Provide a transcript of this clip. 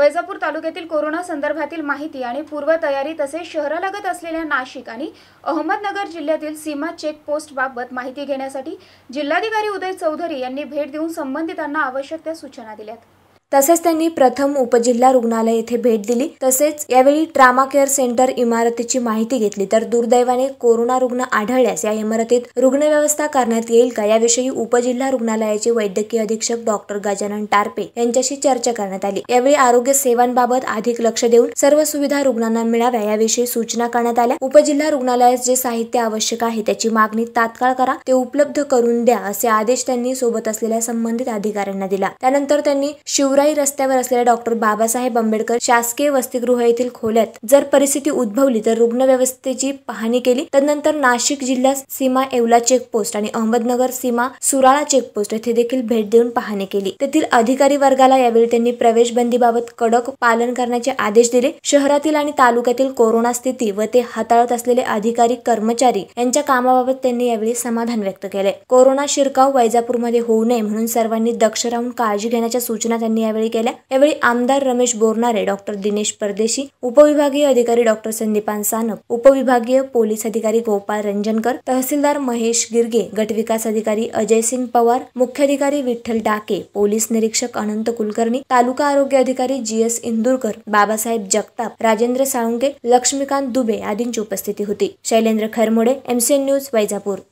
वैजापूर तालुक्यातील कोरोना संदर्भातील माहिती आणि पूर्वतयारी तसेच शहरालगत असलेल्या नाशिक आणि अहमदनगर जिल्ह्यातील सीमा पोस्ट बाबत माहिती घेण्यासाठी जिल्हाधिकारी उदय चौधरी यांनी भेट देऊन संबंधितांना आवश्यक त्या सूचना दिल्यात तसेच त्यांनी प्रथम उपजिल्हा रुग्णालय येथे भेट दिली तसेच यावेळी ट्रामा केअर सेंटर इमारतीची माहिती घेतली तर दुर्दैवाने कोरोना रुग्ण आढळल्यास या इमारतीत रुग्ण व्यवस्था करण्यात येईल का याविषयी उपजिल्हा रुग्णालयाचे वैद्यकीय अधीक्षक डॉक्टर गजानन टारपे यांच्याशी चर्चा करण्यात आली यावेळी आरोग्य सेवांबाबत अधिक लक्ष देऊन सर्व सुविधा रुग्णांना मिळाव्या याविषयी सूचना करण्यात आल्या उपजिल्हा रुग्णालयात जे साहित्य आवश्यक आहे त्याची मागणी तात्काळ करा ते उपलब्ध करून द्या असे आदेश त्यांनी सोबत असलेल्या संबंधित अधिकाऱ्यांना दिला त्यानंतर त्यांनी शिवराज गेवराई रस्त्यावर असलेल्या डॉक्टर बाबासाहेब आंबेडकर शासकीय वसतिगृह येथील खोल्यात जर परिस्थिती उद्भवली तर रुग्ण व्यवस्थेची पाहणी केली तदनंतर नाशिक जिल्हा सीमा येवला चेकपोस्ट आणि अहमदनगर सीमा सुराळा चेकपोस्ट येथे देखील भेट देऊन पाहणी केली तेथील अधिकारी वर्गाला यावेळी त्यांनी प्रवेश बंदीबाबत कडक पालन करण्याचे आदेश दिले शहरातील आणि तालुक्यातील कोरोना स्थिती व ते हाताळत असलेले अधिकारी कर्मचारी यांच्या कामाबाबत त्यांनी यावेळी समाधान व्यक्त केले कोरोना शिरकाव वैजापूरमध्ये होऊ नये म्हणून सर्वांनी दक्ष राहून काळजी घेण्याच्या सूचना त्यांनी यावेळी केल्या यावेळी आमदार रमेश बोरनारे डॉक्टर दिनेश परदेशी उपविभागीय अधिकारी डॉक्टर संदीपान सानप उपविभागीय पोलीस अधिकारी गोपाळ रंजनकर तहसीलदार महेश गिरगे गटविकास अधिकारी अजय सिंग पवार मुख्याधिकारी विठ्ठल डाके पोलीस निरीक्षक अनंत कुलकर्णी तालुका आरोग्य अधिकारी जी एस इंदूरकर बाबासाहेब जगताप राजेंद्र साळुंके लक्ष्मीकांत दुबे आदींची उपस्थिती होती शैलेंद्र खरमोडे एमसीएन न्यूज वैजापूर